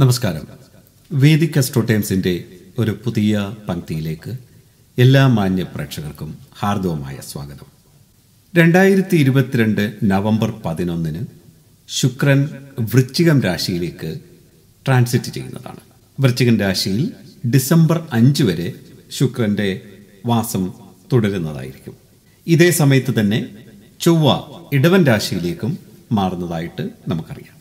നമസ്കാരം വേദിക് അസ്ട്രോടൈംസിന്റെ ഒരു പുതിയ പങ്ക്തിയിലേക്ക് എല്ലാ മാന്യ പ്രേക്ഷകർക്കും ഹാർദവുമായ സ്വാഗതം രണ്ടായിരത്തി ഇരുപത്തിരണ്ട് നവംബർ പതിനൊന്നിന് ശുക്രൻ വൃശ്ചികം രാശിയിലേക്ക് ട്രാൻസിറ്റ് ചെയ്യുന്നതാണ് വൃശ്ചികൻ രാശിയിൽ ഡിസംബർ അഞ്ച് വരെ ശുക്രന്റെ വാസം തുടരുന്നതായിരിക്കും ഇതേ സമയത്ത് തന്നെ ചൊവ്വ ഇടവൻ രാശിയിലേക്കും മാറുന്നതായിട്ട് നമുക്കറിയാം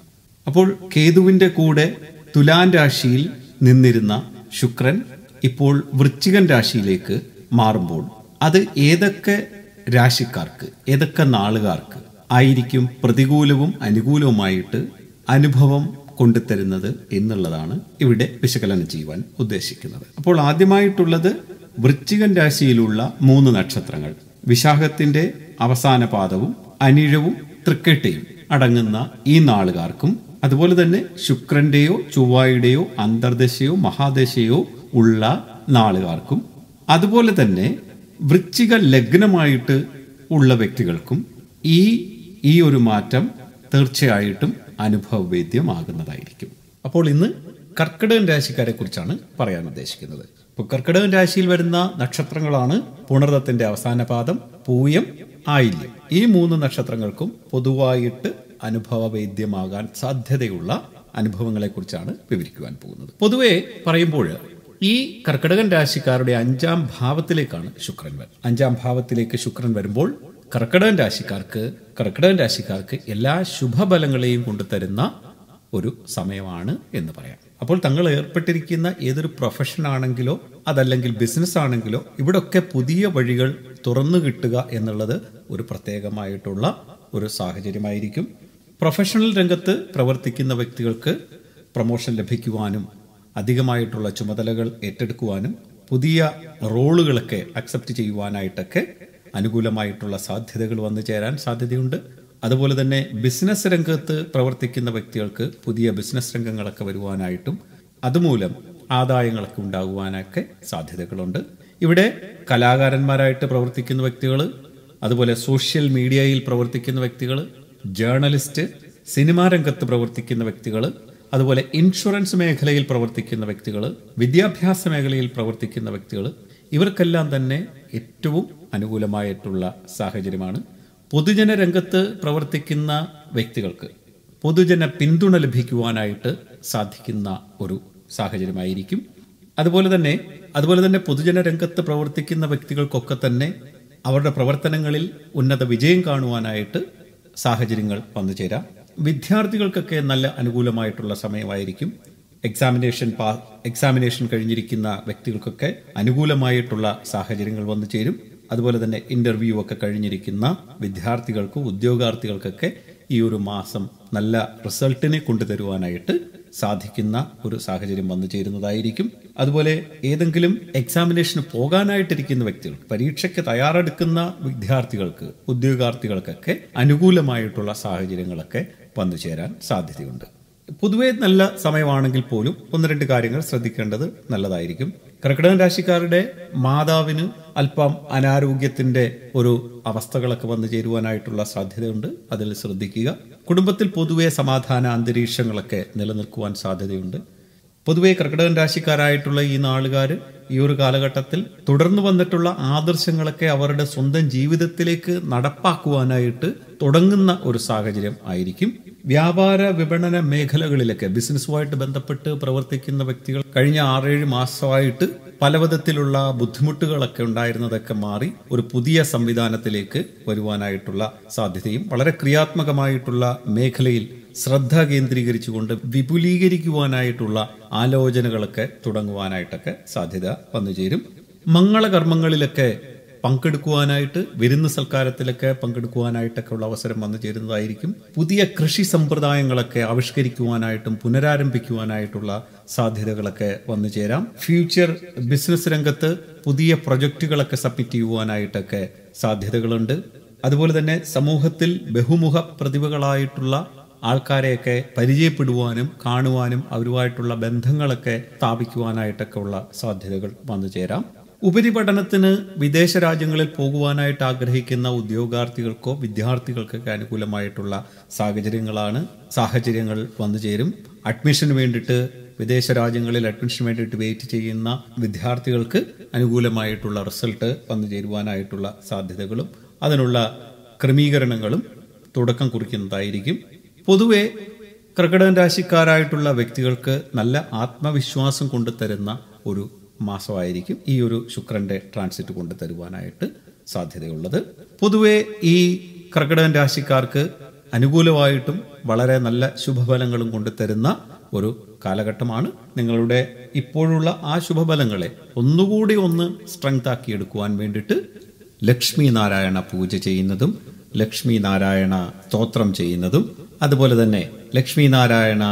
അപ്പോൾ കേതുവിൻ്റെ കൂടെ തുലാൻ രാശിയിൽ നിന്നിരുന്ന ശുക്രൻ ഇപ്പോൾ വൃശ്ചികൻ രാശിയിലേക്ക് മാറുമ്പോൾ അത് ഏതൊക്കെ രാശിക്കാർക്ക് ഏതൊക്കെ നാളുകാർക്ക് ആയിരിക്കും പ്രതികൂലവും അനുകൂലവുമായിട്ട് അനുഭവം കൊണ്ടുതരുന്നത് എന്നുള്ളതാണ് ഇവിടെ വിശകലനം ചെയ്യുവാൻ ഉദ്ദേശിക്കുന്നത് അപ്പോൾ ആദ്യമായിട്ടുള്ളത് വൃശ്ചികൻ രാശിയിലുള്ള മൂന്ന് നക്ഷത്രങ്ങൾ വിശാഖത്തിന്റെ അവസാന പാദവും അനിഴവും തൃക്കെട്ടയും അടങ്ങുന്ന ഈ നാളുകാർക്കും അതുപോലെ തന്നെ ശുക്രന്റെയോ ചൊവ്വായുടെയോ അന്തർദശയോ മഹാദശയോ ഉള്ള നാളുകാർക്കും അതുപോലെ തന്നെ വൃശ്ചിക ലഗ്നമായിട്ട് ഉള്ള വ്യക്തികൾക്കും ഈ ഈ ഒരു മാറ്റം തീർച്ചയായിട്ടും അനുഭവവേദ്യമാകുന്നതായിരിക്കും അപ്പോൾ ഇന്ന് കർക്കിടകൻ രാശിക്കാരെ കുറിച്ചാണ് പറയാൻ ഉദ്ദേശിക്കുന്നത് ഇപ്പോൾ കർക്കിടകൻ രാശിയിൽ വരുന്ന നക്ഷത്രങ്ങളാണ് പുണർദത്തിന്റെ അവസാന പാദം പൂയം ആയില്യം ഈ മൂന്ന് നക്ഷത്രങ്ങൾക്കും പൊതുവായിട്ട് വൈദ്യമാകാൻ സാധ്യതയുള്ള അനുഭവങ്ങളെക്കുറിച്ചാണ് വിവരിക്കുവാൻ പോകുന്നത് പൊതുവെ പറയുമ്പോൾ ഈ കർക്കിടകൻ രാശിക്കാരുടെ അഞ്ചാം ഭാവത്തിലേക്കാണ് ശുക്രൻ വരുന്നത് അഞ്ചാം ഭാവത്തിലേക്ക് ശുക്രൻ വരുമ്പോൾ കർക്കിടകൻ രാശിക്കാർക്ക് കർക്കിടകൻ രാശിക്കാർക്ക് എല്ലാ ശുഭഫലങ്ങളെയും കൊണ്ടുതരുന്ന ഒരു സമയമാണ് എന്ന് പറയാം അപ്പോൾ തങ്ങൾ ഏർപ്പെട്ടിരിക്കുന്ന ഏതൊരു പ്രൊഫഷൻ ആണെങ്കിലോ അതല്ലെങ്കിൽ ബിസിനസ് ആണെങ്കിലോ ഇവിടൊക്കെ പുതിയ വഴികൾ തുറന്നു കിട്ടുക എന്നുള്ളത് ഒരു പ്രത്യേകമായിട്ടുള്ള ഒരു സാഹചര്യമായിരിക്കും പ്രൊഫഷണൽ രംഗത്ത് പ്രവർത്തിക്കുന്ന വ്യക്തികൾക്ക് പ്രൊമോഷൻ ലഭിക്കുവാനും അധികമായിട്ടുള്ള ചുമതലകൾ ഏറ്റെടുക്കുവാനും പുതിയ റോളുകളൊക്കെ അക്സെപ്റ്റ് ചെയ്യുവാനായിട്ടൊക്കെ അനുകൂലമായിട്ടുള്ള സാധ്യതകൾ വന്നു ചേരാൻ സാധ്യതയുണ്ട് അതുപോലെ തന്നെ ബിസിനസ് രംഗത്ത് പ്രവർത്തിക്കുന്ന വ്യക്തികൾക്ക് പുതിയ ബിസിനസ് രംഗങ്ങളൊക്കെ വരുവാനായിട്ടും അതുമൂലം ആദായങ്ങളൊക്കെ ഉണ്ടാകുവാനൊക്കെ സാധ്യതകളുണ്ട് ഇവിടെ കലാകാരന്മാരായിട്ട് പ്രവർത്തിക്കുന്ന വ്യക്തികൾ അതുപോലെ സോഷ്യൽ മീഡിയയിൽ പ്രവർത്തിക്കുന്ന വ്യക്തികൾ ജേർണലിസ്റ്റ് സിനിമാ രംഗത്ത് പ്രവർത്തിക്കുന്ന വ്യക്തികൾ അതുപോലെ ഇൻഷുറൻസ് മേഖലയിൽ പ്രവർത്തിക്കുന്ന വ്യക്തികൾ വിദ്യാഭ്യാസ മേഖലയിൽ പ്രവർത്തിക്കുന്ന വ്യക്തികൾ ഇവർക്കെല്ലാം തന്നെ ഏറ്റവും അനുകൂലമായിട്ടുള്ള സാഹചര്യമാണ് പൊതുജന രംഗത്ത് പ്രവർത്തിക്കുന്ന വ്യക്തികൾക്ക് പൊതുജന പിന്തുണ ലഭിക്കുവാനായിട്ട് സാധിക്കുന്ന ഒരു സാഹചര്യമായിരിക്കും അതുപോലെ തന്നെ അതുപോലെ തന്നെ പൊതുജന രംഗത്ത് പ്രവർത്തിക്കുന്ന വ്യക്തികൾക്കൊക്കെ തന്നെ അവരുടെ പ്രവർത്തനങ്ങളിൽ ഉന്നത വിജയം കാണുവാനായിട്ട് സാഹചര്യങ്ങൾ വന്നു ചേരാം വിദ്യാർത്ഥികൾക്കൊക്കെ നല്ല അനുകൂലമായിട്ടുള്ള സമയമായിരിക്കും എക്സാമിനേഷൻ പാ എക്സാമിനേഷൻ കഴിഞ്ഞിരിക്കുന്ന വ്യക്തികൾക്കൊക്കെ അനുകൂലമായിട്ടുള്ള സാഹചര്യങ്ങൾ വന്നു ചേരും അതുപോലെ തന്നെ ഇന്റർവ്യൂ ഒക്കെ കഴിഞ്ഞിരിക്കുന്ന വിദ്യാർത്ഥികൾക്കും ഉദ്യോഗാർത്ഥികൾക്കൊക്കെ ഈ ഒരു മാസം നല്ല റിസൾട്ടിനെ കൊണ്ടുതരുവാനായിട്ട് സാധിക്കുന്ന ഒരു സാഹചര്യം വന്നു ചേരുന്നതായിരിക്കും അതുപോലെ ഏതെങ്കിലും എക്സാമിനേഷന് പോകാനായിട്ടിരിക്കുന്ന വ്യക്തികൾ പരീക്ഷയ്ക്ക് തയ്യാറെടുക്കുന്ന വിദ്യാർത്ഥികൾക്ക് ഉദ്യോഗാർത്ഥികൾക്കൊക്കെ അനുകൂലമായിട്ടുള്ള സാഹചര്യങ്ങളൊക്കെ വന്നു ചേരാൻ സാധ്യതയുണ്ട് പൊതുവേ നല്ല സമയമാണെങ്കിൽ പോലും ഒന്ന് രണ്ട് കാര്യങ്ങൾ ശ്രദ്ധിക്കേണ്ടത് നല്ലതായിരിക്കും കർക്കിടകൻ രാശിക്കാരുടെ മാതാവിന് അല്പം അനാരോഗ്യത്തിന്റെ ഒരു അവസ്ഥകളൊക്കെ വന്നു ചേരുവാനായിട്ടുള്ള സാധ്യതയുണ്ട് അതിൽ ശ്രദ്ധിക്കുക കുടുംബത്തിൽ പൊതുവെ സമാധാന അന്തരീക്ഷങ്ങളൊക്കെ നിലനിൽക്കുവാൻ സാധ്യതയുണ്ട് പൊതുവെ കർക്കിടകൻ രാശിക്കാരായിട്ടുള്ള ഈ നാളുകാർ ഈ ഒരു കാലഘട്ടത്തിൽ തുടർന്നു വന്നിട്ടുള്ള ആദർശങ്ങളൊക്കെ അവരുടെ സ്വന്തം ജീവിതത്തിലേക്ക് നടപ്പാക്കുവാനായിട്ട് തുടങ്ങുന്ന ഒരു സാഹചര്യം ആയിരിക്കും വ്യാപാര വിപണന മേഖലകളിലൊക്കെ ബിസിനസ്സുമായിട്ട് ബന്ധപ്പെട്ട് പ്രവർത്തിക്കുന്ന വ്യക്തികൾ കഴിഞ്ഞ ആറേഴ് മാസമായിട്ട് പലവിധത്തിലുള്ള ബുദ്ധിമുട്ടുകളൊക്കെ ഉണ്ടായിരുന്നതൊക്കെ മാറി ഒരു പുതിയ സംവിധാനത്തിലേക്ക് വരുവാനായിട്ടുള്ള സാധ്യതയും വളരെ ക്രിയാത്മകമായിട്ടുള്ള മേഖലയിൽ ശ്രദ്ധ കേന്ദ്രീകരിച്ചുകൊണ്ട് വിപുലീകരിക്കുവാനായിട്ടുള്ള ആലോചനകളൊക്കെ തുടങ്ങുവാനായിട്ടൊക്കെ സാധ്യത വന്നു ചേരും മംഗളകർമ്മങ്ങളിലൊക്കെ പങ്കെടുക്കുവാനായിട്ട് വിരുന്ന് സൽക്കാരത്തിലൊക്കെ പങ്കെടുക്കുവാനായിട്ടൊക്കെ ഉള്ള അവസരം വന്നു ചേരുന്നതായിരിക്കും പുതിയ കൃഷി സമ്പ്രദായങ്ങളൊക്കെ ആവിഷ്കരിക്കുവാനായിട്ടും പുനരാരംഭിക്കുവാനായിട്ടുള്ള സാധ്യതകളൊക്കെ വന്നു ചേരാം ഫ്യൂച്ചർ ബിസിനസ് രംഗത്ത് പുതിയ പ്രൊജക്റ്റുകളൊക്കെ സബ്മിറ്റ് ചെയ്യുവാനായിട്ടൊക്കെ സാധ്യതകളുണ്ട് അതുപോലെ തന്നെ സമൂഹത്തിൽ ബഹുമുഖ പ്രതിഭകളായിട്ടുള്ള ആൾക്കാരെയൊക്കെ പരിചയപ്പെടുവാനും കാണുവാനും അവരുമായിട്ടുള്ള ബന്ധങ്ങളൊക്കെ സ്ഥാപിക്കുവാനായിട്ടൊക്കെ ഉള്ള സാധ്യതകൾ വന്നു ചേരാം ഉപരിപഠനത്തിന് വിദേശ രാജ്യങ്ങളിൽ പോകുവാനായിട്ട് ആഗ്രഹിക്കുന്ന ഉദ്യോഗാർത്ഥികൾക്കോ വിദ്യാർത്ഥികൾക്കൊക്കെ അനുകൂലമായിട്ടുള്ള സാഹചര്യങ്ങളാണ് സാഹചര്യങ്ങൾ വന്നു ചേരും അഡ്മിഷന് വേണ്ടിയിട്ട് വിദേശ രാജ്യങ്ങളിൽ അഡ്മിഷന് വേണ്ടിയിട്ട് വെയിറ്റ് ചെയ്യുന്ന വിദ്യാർത്ഥികൾക്ക് അനുകൂലമായിട്ടുള്ള റിസൾട്ട് വന്നു ചേരുവാനായിട്ടുള്ള സാധ്യതകളും അതിനുള്ള ക്രമീകരണങ്ങളും തുടക്കം കുറിക്കുന്നതായിരിക്കും പൊതുവെ കർക്കിടകൻ രാശിക്കാരായിട്ടുള്ള വ്യക്തികൾക്ക് നല്ല ആത്മവിശ്വാസം കൊണ്ടുതരുന്ന ഒരു മാസമായിരിക്കും ഈ ഒരു ശുക്രന്റെ ട്രാൻസിറ്റ് കൊണ്ടു തരുവാനായിട്ട് സാധ്യതയുള്ളത് പൊതുവെ ഈ കർക്കിടകൻ രാശിക്കാർക്ക് അനുകൂലമായിട്ടും വളരെ നല്ല ശുഭഫലങ്ങളും തരുന്ന ഒരു കാലഘട്ടമാണ് നിങ്ങളുടെ ഇപ്പോഴുള്ള ആ ശുഭഫലങ്ങളെ ഒന്നുകൂടി ഒന്ന് സ്ട്രെങ്ത് ആക്കിയെടുക്കുവാൻ വേണ്ടിയിട്ട് ലക്ഷ്മി നാരായണ പൂജ ചെയ്യുന്നതും ലക്ഷ്മി നാരായണ സ്തോത്രം ചെയ്യുന്നതും അതുപോലെ തന്നെ ലക്ഷ്മിനാരായണ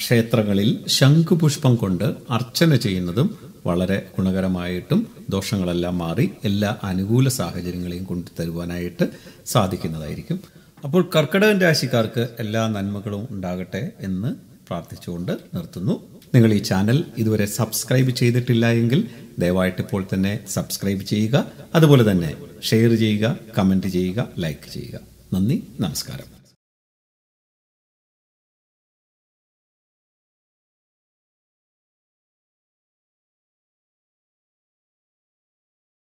ക്ഷേത്രങ്ങളിൽ ശംഖുപുഷ്പം കൊണ്ട് അർച്ചന ചെയ്യുന്നതും വളരെ ഗുണകരമായിട്ടും ദോഷങ്ങളെല്ലാം മാറി എല്ലാ അനുകൂല സാഹചര്യങ്ങളെയും കൊണ്ടുതരുവാനായിട്ട് സാധിക്കുന്നതായിരിക്കും അപ്പോൾ കർക്കിടകൻ രാശിക്കാർക്ക് എല്ലാ നന്മകളും ഉണ്ടാകട്ടെ എന്ന് പ്രാർത്ഥിച്ചുകൊണ്ട് നിർത്തുന്നു നിങ്ങൾ ഈ ചാനൽ ഇതുവരെ സബ്സ്ക്രൈബ് ചെയ്തിട്ടില്ല എങ്കിൽ ദയവായിട്ട് ഇപ്പോൾ തന്നെ സബ്സ്ക്രൈബ് ചെയ്യുക അതുപോലെ തന്നെ ഷെയർ ചെയ്യുക കമൻറ്റ് ചെയ്യുക ലൈക്ക് ചെയ്യുക നന്ദി നമസ്കാരം